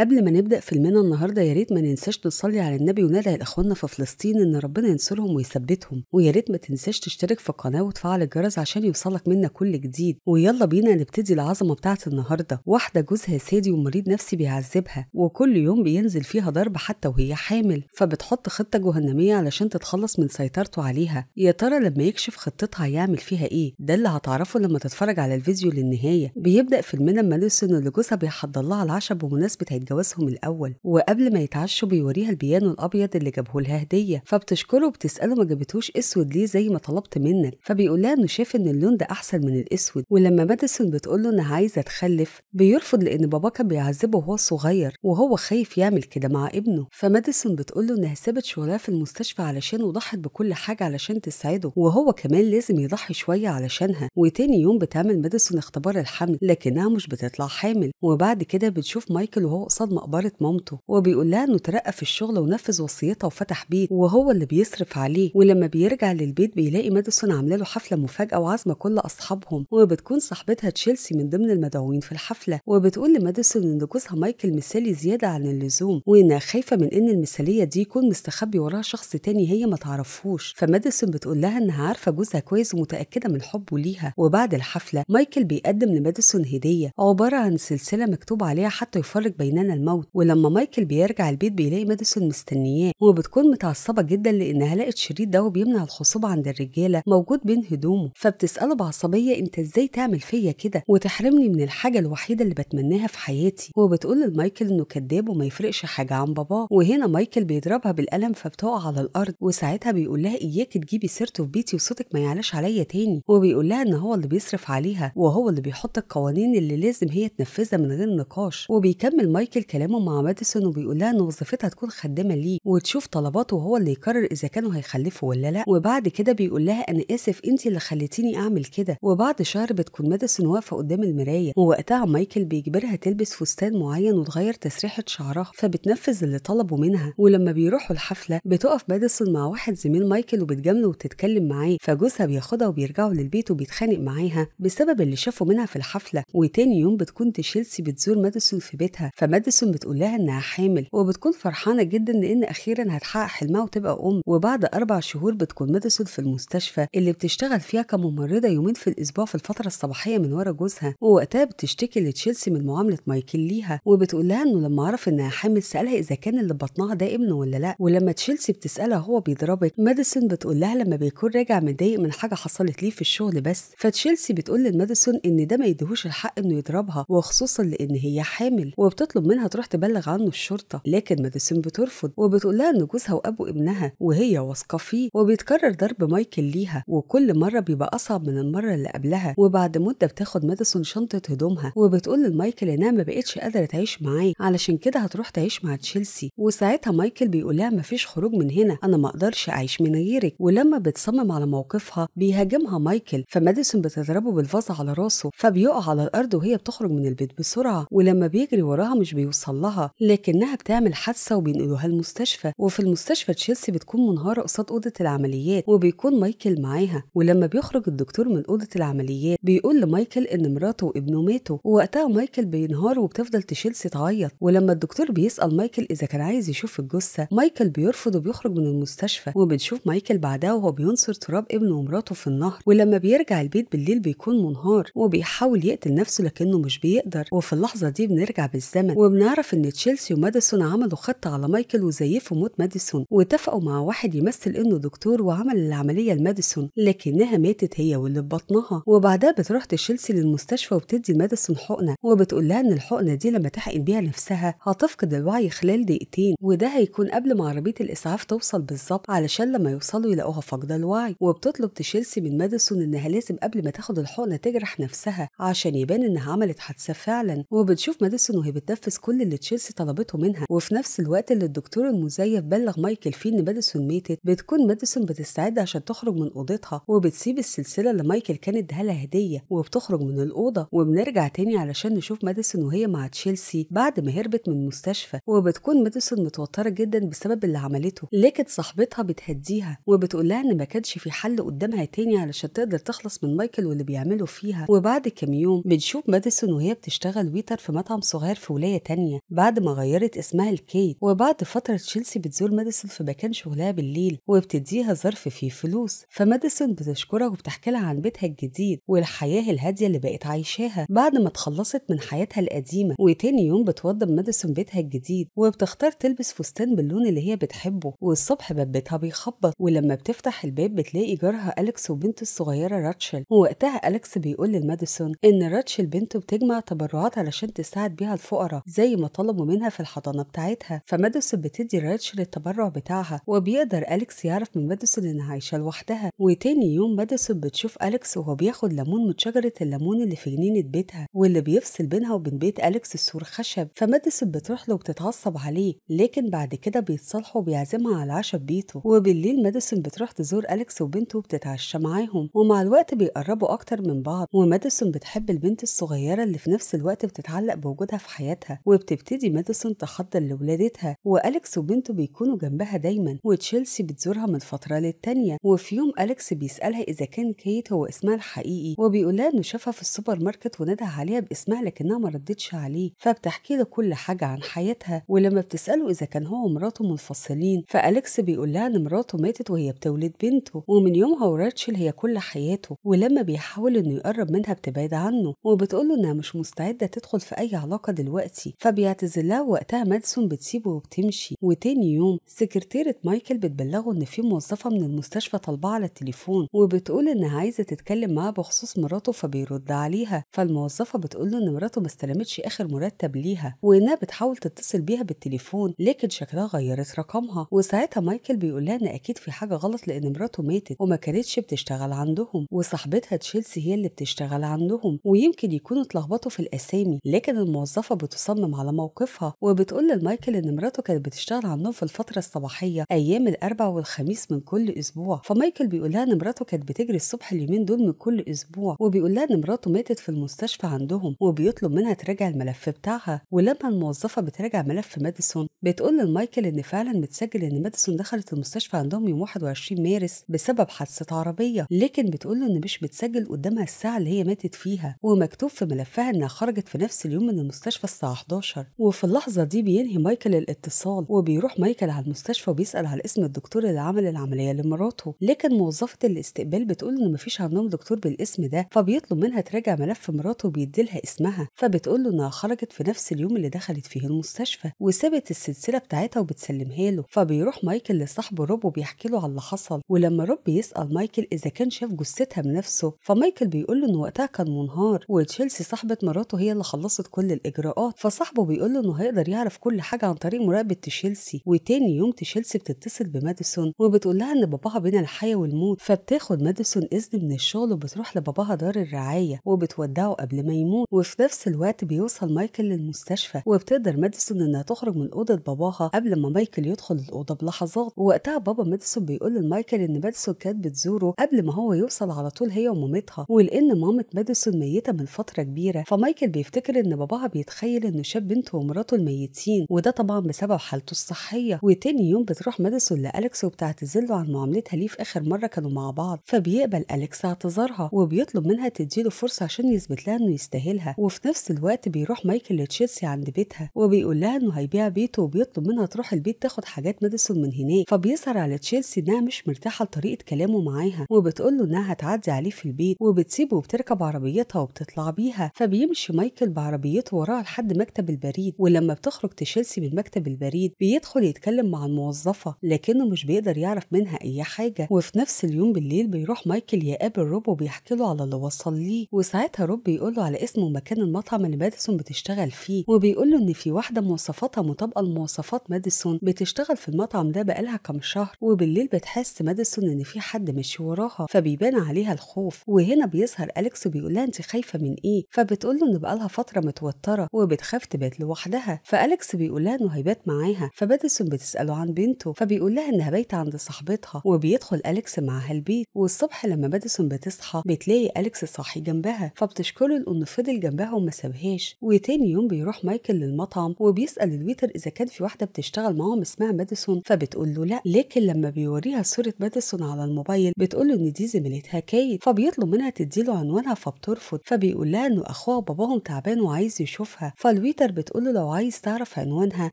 قبل ما نبدا فيلمنا النهارده يا ريت ما ننساش نصلي على النبي وندعي لاخواننا في فلسطين ان ربنا ينصرهم ويثبتهم ويا ريت ما تنساش تشترك في القناه وتفعل الجرس عشان يوصلك منا كل جديد ويلا بينا نبتدي العظمه بتاعه النهارده واحده جوزها سادي ومريض نفسي بيعذبها وكل يوم بينزل فيها ضرب حتى وهي حامل فبتحط خطه جهنميه علشان تتخلص من سيطرته عليها يا ترى لما يكشف خطتها هيعمل فيها ايه ده اللي هتعرفه لما تتفرج على الفيديو للنهايه بيبدا فيلمنا لما لوسن اللي جوزها بيحضر لها العشاء بمناسبه جوازهم الأول وقبل ما يتعشوا بيوريها البيانو الأبيض اللي جابه لها هدية فبتشكره وبتسأله ما جابتهوش أسود ليه زي ما طلبت منك فبيقول لها إنه شاف إن اللون ده أحسن من الأسود ولما ماديسون بتقول له إنها عايزة تخلف بيرفض لأن باباه كان بيعذبه وهو صغير وهو خايف يعمل كده مع ابنه فماديسون بتقول له إنها سابت شغلها في المستشفى علشان وضحت بكل حاجة علشان تساعده وهو كمان لازم يضحي شوية علشانها وتاني يوم بتعمل ماديسون اختبار الحمل لكنها مش بتطلع حامل وبعد كده بتشوف مايكل وهو قصاد مقبرة مامته وبيقول لها انه ترقى في الشغل ونفذ وصيتها وفتح بيت وهو اللي بيصرف عليه ولما بيرجع للبيت بيلاقي ماديسون عامله له حفله مفاجاه وعازمه كل اصحابهم وبتكون صاحبتها تشيلسي من ضمن المدعوين في الحفله وبتقول لماديسون ان جوزها مايكل مثالي زياده عن اللزوم وانها خايفه من ان المثاليه دي يكون مستخبي وراها شخص تاني هي ما تعرفهوش فماديسون بتقول لها انها عارفه جوزها كويس ومتاكده من حبه ليها وبعد الحفله مايكل بيقدم لماديسون هديه عباره عن سلسله مكتوب عليها حتى يفرق بينها انا الموت ولما مايكل بيرجع البيت بيلاقي ماديسون مستنياه وبتكون متعصبه جدا لانها لقت شريط دواء بيمنع الخصوبه عند الرجاله موجود بين هدومه فبتساله بعصبيه انت ازاي تعمل فيا كده وتحرمني من الحاجه الوحيده اللي بتمناها في حياتي وبتقول لمايكل انه كذاب وما يفرقش حاجه عن باباه وهنا مايكل بيضربها بالقلم فبتقع على الارض وساعتها بيقول لها اياك تجيبي سيرته في بيتي وصوتك ما يعلاش عليا تاني وبيقول لها ان هو اللي بيصرف عليها وهو اللي بيحط القوانين اللي لازم هي تنفذها من غير نقاش وبيكمل مايكل مايكل كلامه مع ماديسون وبيقول لها ان وظيفتها تكون خدامه ليه وتشوف طلباته وهو اللي يقرر اذا كانوا هيخلفوا ولا لا وبعد كده بيقول لها انا اسف انت اللي خليتيني اعمل كده وبعد شهر بتكون ماديسون واقفه قدام المرايه ووقتها مايكل بيجبرها تلبس فستان معين وتغير تسريحه شعرها فبتنفذ اللي طلبه منها ولما بيروحوا الحفله بتقف ماديسون مع واحد زميل مايكل وبتجامله وتتكلم معاه فجوزها بياخدها وبيرجعوا للبيت وبيتخانق معاها بسبب اللي شافه منها في الحفله وتاني يوم بتكون تشيلسي بتزور ماديسون في بيتها فما ماديسون بتقول لها انها حامل وبتكون فرحانه جدا لان اخيرا هتحقق حلمها وتبقى ام وبعد اربع شهور بتكون ماديسون في المستشفى اللي بتشتغل فيها كممرضه يومين في الاسبوع في الفتره الصباحيه من ورا جوزها ووقتها بتشتكي لتشيلسي من معامله مايكل ليها وبتقول لها انه لما عرف انها حامل سالها اذا كان اللي بطنها ده ابنه ولا لا ولما تشيلسي بتسالها هو بيضربك ماديسون بتقول لها لما بيكون راجع متضايق من حاجه حصلت ليه في الشغل بس فتشيلسي بتقول لماديسون ان ده ما يديهوش الحق انه يضربها وخصوصا لان هي حامل وبتطلب منها تروح تبلغ عنه الشرطة لكن ماديسون بترفض وبتقول لها إن جوزها وأبو ابنها وهي واثقة فيه وبيتكرر ضرب مايكل ليها وكل مرة بيبقى أصعب من المرة اللي قبلها وبعد مدة بتاخد ماديسون شنطة هدومها وبتقول لمايكل إنها ما بقتش قادرة تعيش معاه علشان كده هتروح تعيش مع تشيلسي وساعتها مايكل بيقول لها مفيش خروج من هنا أنا ما أقدرش أعيش من غيرك ولما بتصمم على موقفها بيهاجمها مايكل فماديسون بتضربه بالفاز على راسه فبيقع على الأرض وهي بتخرج من البيت بسرعة ولما بيجري وراها مش بيوصل لها لكنها بتعمل حادثه وبينقلوها المستشفى وفي المستشفى تشيلسي بتكون منهاره قصاد اوضه العمليات وبيكون مايكل معاها ولما بيخرج الدكتور من اوضه العمليات بيقول لمايكل ان مراته وابنه ماتوا ووقتها مايكل بينهار وبتفضل تشيلسي تعيط ولما الدكتور بيسال مايكل اذا كان عايز يشوف الجثه مايكل بيرفض وبيخرج من المستشفى وبنشوف مايكل بعدها وهو بينصر تراب ابنه ومراته في النهر ولما بيرجع البيت بالليل بيكون منهار وبيحاول يقتل نفسه لكنه مش بيقدر وفي اللحظه دي بنرجع بالزمن وبنعرف ان تشيلسي وماديسون عملوا خطه على مايكل وزيفوا موت ماديسون واتفقوا مع واحد يمثل انه دكتور وعمل العمليه لماديسون لكنها ماتت هي واللي في بطنها وبعدها بتروح تشيلسي للمستشفى وبتدي لماديسون حقنه وبتقول لها ان الحقنه دي لما تحقن بيها نفسها هتفقد الوعي خلال دقيقتين وده هيكون قبل ما عربيه الاسعاف توصل بالظبط علشان لما يوصلوا يلاقوها فاقده الوعي وبتطلب تشيلسي من ماديسون انها لازم قبل ما تاخد الحقنه تجرح نفسها عشان يبان انها عملت حادثه فعلا وبتشوف ماديسون وهي بتنفذ كل اللي تشيلسي طلبته منها وفي نفس الوقت اللي الدكتور المزيف بلغ مايكل فيه ان ماديسون ماتت بتكون ماديسون بتستعد عشان تخرج من اوضتها وبتسيب السلسله اللي مايكل كان اداها لها هديه وبتخرج من الاوضه وبنرجع تاني علشان نشوف ماديسون وهي مع تشيلسي بعد ما هربت من المستشفى وبتكون ماديسون متوتره جدا بسبب اللي عملته لكن صاحبتها بتهديها وبتقول لها ان ما كانش في حل قدامها تاني علشان تقدر تخلص من مايكل واللي بيعمله فيها وبعد كام يوم بنشوف ماديسون وهي بتشتغل ويتر في مطعم صغير في ولايه تانية بعد ما غيرت اسمها لكيت وبعد فترة تشيلسي بتزور ماديسون في مكان شغلها بالليل وبتديها ظرف فيه فلوس فماديسون بتشكرها وبتحكي لها عن بيتها الجديد والحياة الهادية اللي بقت عايشاها بعد ما اتخلصت من حياتها القديمة وتاني يوم بتوضب ماديسون بيتها الجديد وبتختار تلبس فستان باللون اللي هي بتحبه والصبح باب بيتها بيخبط ولما بتفتح الباب بتلاقي جارها أليكس وبنته الصغيرة راتشل ووقتها أليكس بيقول لماديسون إن راتشل بنته بتجمع تبرعات علشان تساعد بيها الفقراء زي ما طلبوا منها في الحضانة بتاعتها فماديسون بتدي راتشل للتبرع بتاعها وبيقدر أليكس يعرف من ماديسون انها عايشة لوحدها وتاني يوم ماديسون بتشوف أليكس وهو بياخد ليمون من شجرة الليمون اللي في جنينة بيتها واللي بيفصل بينها وبين بيت أليكس السور خشب فماديسون بتروح له وبتتعصب عليه لكن بعد كده بيتصالحوا وبيعزمها على العشاء في بيته وبالليل ماديسون بتروح تزور أليكس وبنته وبتتعشى معاهم ومع الوقت بيقربوا أكتر من بعض وماديسون بتحب البنت الصغيرة اللي في نفس الوقت بتتعلق بوجودها في حياتها وبتبتدي ماديسون تحضر لولادتها وأليكس وبنته بيكونوا جنبها دايما وتشيلسي بتزورها من فترة للتانية وفي يوم أليكس بيسألها إذا كان كيت هو اسمها الحقيقي وبيقولها إنه شافها في السوبر ماركت ونادى عليها باسمها لكنها ما ردتش عليه فبتحكي له كل حاجة عن حياتها ولما بتسأله إذا كان هو ومراته منفصلين فأليكس بيقول لها إن مراته ماتت وهي بتولد بنته ومن يومها وراتشل هي كل حياته ولما بيحاول إنه يقرب منها بتبعد عنه وبتقول له إنها مش مستعدة تدخل في أي علاقة دلوقتي دلوقتي فبيعتذرلها وقتها مادسون بتسيبه وبتمشي وتاني يوم سكرتيرة مايكل بتبلغه ان في موظفة من المستشفى طالبه على التليفون وبتقول انها عايزة تتكلم معاه بخصوص مراته فبيرد عليها فالموظفة بتقول له ان مراته ما استلمتش اخر مرتب ليها وانها بتحاول تتصل بيها بالتليفون لكن شكلها غيرت رقمها وساعتها مايكل بيقول لها ان اكيد في حاجة غلط لان مراته ماتت وما كانتش بتشتغل عندهم وصاحبتها تشيلسي هي اللي بتشتغل عندهم ويمكن يكونوا اتلخبطوا في الاسامي لكن الموظفة بتصمم بتصمم على موقفها وبتقول لمايكل ان مراته كانت بتشتغل عندهم في الفتره الصباحيه ايام الاربع والخميس من كل اسبوع فمايكل بيقول لها ان مراته كانت بتجري الصبح اليومين دول من كل اسبوع وبيقول لها ان مراته ماتت في المستشفى عندهم وبيطلب منها تراجع الملف بتاعها ولما الموظفه بتراجع ملف ماديسون بتقول لمايكل ان فعلا متسجل ان ماديسون دخلت المستشفى عندهم يوم 21 مارس بسبب حادثه عربيه لكن بتقول له ان مش متسجل قدامها الساعه اللي هي ماتت فيها ومكتوب في ملفها انها خرجت في نفس اليوم من المستشفى الساعه 11 وفي اللحظة دي بينهي مايكل الاتصال وبيروح مايكل على المستشفى وبيسأل على اسم الدكتور اللي عمل العملية لمراته لكن موظفة الاستقبال بتقول إن مفيش عندهم دكتور بالاسم ده فبيطلب منها تراجع ملف مراته وبيديلها اسمها فبتقول له إنها خرجت في نفس اليوم اللي دخلت فيه المستشفى وسابت السلسلة بتاعتها وبتسلمها له فبيروح مايكل لصاحبه روب وبيحكي له على اللي حصل ولما روب بيسأل مايكل إذا كان شاف جثتها بنفسه فمايكل بيقول له إن وقتها كان منهار وتشيلسي صاحبة مراته هي اللي خلصت كل الإجراءات فص صاحبه بيقول له انه هيقدر يعرف كل حاجه عن طريق مراقبه تشيلسي وتاني يوم تشيلسي بتتصل بماديسون وبتقول لها ان باباها بين الحياه والموت فبتاخد ماديسون اذن من الشغل وبتروح لباباها دار الرعايه وبتودعه قبل ما يموت وفي نفس الوقت بيوصل مايكل للمستشفى وبتقدر ماديسون انها تخرج من اوضه باباها قبل ما مايكل يدخل الاوضه بلحظات ووقتها بابا ماديسون بيقول لمايكل ان ماديسون كانت بتزوره قبل ما هو يوصل على طول هي ومامتها ولان مامه ماديسون ميته من فتره كبيره فمايكل بيفتكر ان باباها بيتخيل ان شاب بنته ومراته الميتين وده طبعا بسبب حالته الصحيه وتاني يوم بتروح ماديسون لالكس وبتعتذر له عن معاملتها ليه في اخر مره كانوا مع بعض فبيقبل اليكس اعتذارها وبيطلب منها تديله فرصه عشان يثبت لها انه يستاهلها وفي نفس الوقت بيروح مايكل لتشيلسي عند بيتها وبيقول لها انه هيبيع بيته وبيطلب منها تروح البيت تاخد حاجات ماديسون من هناك فبيظهر على تشيلسي انها مش مرتاحه لطريقه كلامه معاها وبتقول له انها هتعدي عليه في البيت وبتسيبه وبتركب عربيتها وبتطلع بيها فبيمشي مايكل بعربيته وراها لحد مكتب مكتب البريد ولما بتخرج تشيلسي من مكتب البريد بيدخل يتكلم مع الموظفة لكنه مش بيقدر يعرف منها أي حاجة وفي نفس اليوم بالليل بيروح مايكل يقابل روب وبيحكي له على اللي وصل ليه وساعتها روب بيقول له على اسم ومكان المطعم اللي ماديسون بتشتغل فيه وبيقول له إن في واحدة مواصفاتها مطابقة لمواصفات ماديسون بتشتغل في المطعم ده بقالها كام شهر وبالليل بتحس ماديسون إن في حد ماشي وراها فبيبان عليها الخوف وهنا بيظهر أليكس وبيقول لها أنت خايفة من إيه فبتقول له إن بقالها فترة متوترة وبتخاف وخاف تبات لوحدها فأليكس بيقول لها إنه هيبات معاها فباديسون بتسأله عن بنته فبيقول لها إنها بايتة عند صاحبتها وبيدخل أليكس معاها البيت والصبح لما باديسون بتصحى بتلاقي أليكس صاحي جنبها فبتشكره لأنه فضل جنبها وما سابهاش وتاني يوم بيروح مايكل للمطعم وبيسأل الويتر إذا كان في واحدة بتشتغل معاهم اسمها ماديسون فبتقول له لا لكن لما بيوريها صورة ماديسون على الموبايل بتقول له إن دي زميلتها كاي فبيطلب منها تديله عنوانها فبترفض فبيقول لها إنه أخوها وباباهم تعبان وعايز يشوفها فالويتر بيتر بتقول له لو عايز تعرف عنوانها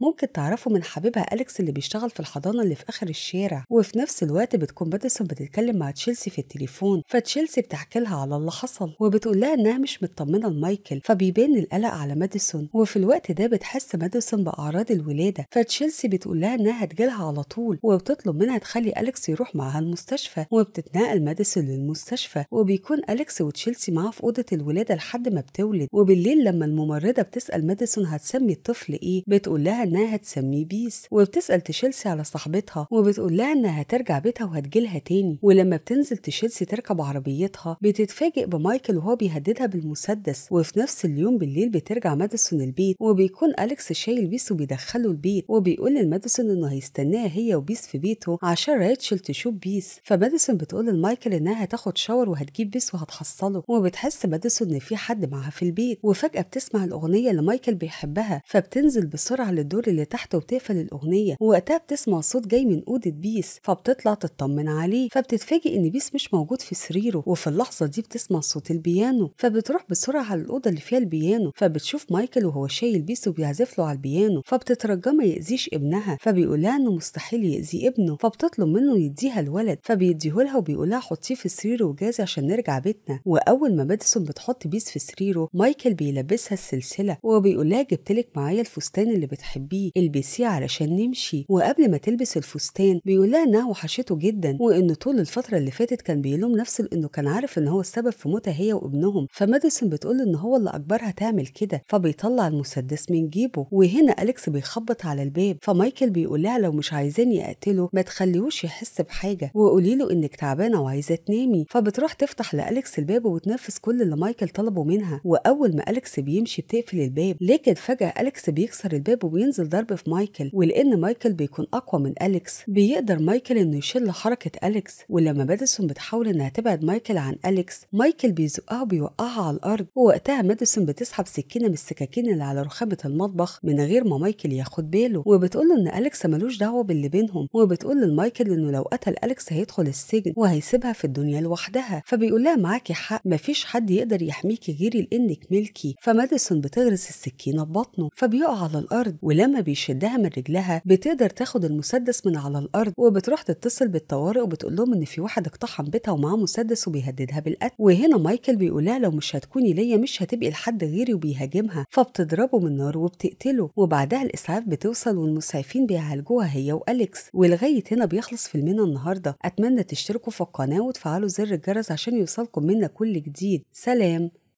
ممكن تعرفه من حبيبها أليكس اللي بيشتغل في الحضانة اللي في آخر الشارع وفي نفس الوقت بتكون باتسون بتتكلم مع تشيلسي في التليفون فتشيلسي بتحكي لها على اللي حصل وبتقول لها إنها مش مطمنة لمايكل فبيبان القلق على ماديسون وفي الوقت ده بتحس ماديسون بأعراض الولادة فتشيلسي بتقول لها إنها هتجيلها على طول وبتطلب منها تخلي أليكس يروح معاها المستشفى وبتتنقل ماديسون للمستشفى وبيكون أليكس وتشيلسي معاها في أوضة الولادة لحد ما بتولد وبالليل لما الممرضة بتسأل ماديسون ماديسون هتسمي الطفل ايه بتقول لها انها هتسميه بيس وبتسال تشيلسي على صاحبتها وبتقول لها انها هترجع بيتها وهتجيلها تاني ولما بتنزل تشيلسي تركب عربيتها بتتفاجئ بمايكل وهو بيهددها بالمسدس وفي نفس اليوم بالليل بترجع ماديسون البيت وبيكون اليكس شايل بيس وبيدخله البيت وبيقول لماديسون انه هيستناها هي وبيس في بيته عشان رايتشل تشوف بيس فماديسون بتقول لمايكل انها هتاخد شاور وهتجيب بيس وهتحصله وبتحس ماديسون ان في حد معاها في البيت وفجاه بتسمع الاغنيه لمايكل اللي بيحبها فبتنزل بسرعه للدور اللي تحت وبتقفل الاغنيه ووقتها بتسمع صوت جاي من اوضه بيس فبتطلع تطمن عليه فبتتفاجئ ان بيس مش موجود في سريره وفي اللحظه دي بتسمع صوت البيانو فبتروح بسرعه على الاوضه اللي فيها البيانو فبتشوف مايكل وهو شايل بيس وبيعزف له على البيانو فبتترجى ما يأذيش ابنها فبيقولها انه مستحيل يأذي ابنه فبتطلب منه يديها الولد فبيديهولها وبيقولها حطيه في السرير وجازي عشان نرجع بيتنا واول ما ماديسون بتحط بيس في سريره مايكل بيلبسها السلسله وبيقول بتقول لها جبت لك معايا الفستان اللي بتحبيه البسيه علشان نمشي وقبل ما تلبس الفستان بيقول لها انها وحشته جدا وان طول الفتره اللي فاتت كان بيلوم نفسه لانه كان عارف ان هو السبب في موتها هي وابنهم فماديسون بتقول ان هو اللي اجبرها تعمل كده فبيطلع المسدس من جيبه وهنا اليكس بيخبط على الباب فمايكل بيقول لها لو مش عايزاني اقتله ما تخليهوش يحس بحاجه وقولي له انك تعبانه وعايزه تنامي فبتروح تفتح لاليكس الباب وتنفذ كل اللي مايكل طلبه منها واول ما اليكس بيمشي بتقفل الباب لكن فجأة أليكس بيكسر الباب وبينزل ضرب في مايكل ولأن مايكل بيكون أقوى من أليكس بيقدر مايكل إنه يشل حركة أليكس ولما ماديسون بتحاول إنها تبعد مايكل عن أليكس مايكل بيزقها وبيوقعها على الأرض ووقتها ماديسون بتسحب سكينة من السكاكين اللي على رخامة المطبخ من غير ما مايكل ياخد باله وبتقول له إن أليكس ملوش دعوة باللي بينهم وبتقول لمايكل إنه لو قتل أليكس هيدخل السجن وهيسيبها في الدنيا لوحدها فبيقول لها معاكي حق مفيش حد يقدر يحميكي غيري لأنك ملكي فماديسون بتغرس السكينة سكينة ببطنه فبيقع على الأرض ولما بيشدها من رجلها بتقدر تاخد المسدس من على الأرض وبتروح تتصل بالطوارئ وبتقول لهم إن في واحد اقتحم بيتها ومعاه مسدس وبيهددها بالقتل وهنا مايكل بيقولها لو مش هتكوني ليا مش هتبقي لحد غيري وبيهاجمها فبتضربه من النار وبتقتله وبعدها الإسعاف بتوصل والمسعفين بيعالجوها هي وأليكس ولغاية هنا بيخلص فيلمنا النهاردة أتمنى تشتركوا في القناة وتفعلوا زر الجرس عشان يوصلكم منا كل جديد سلام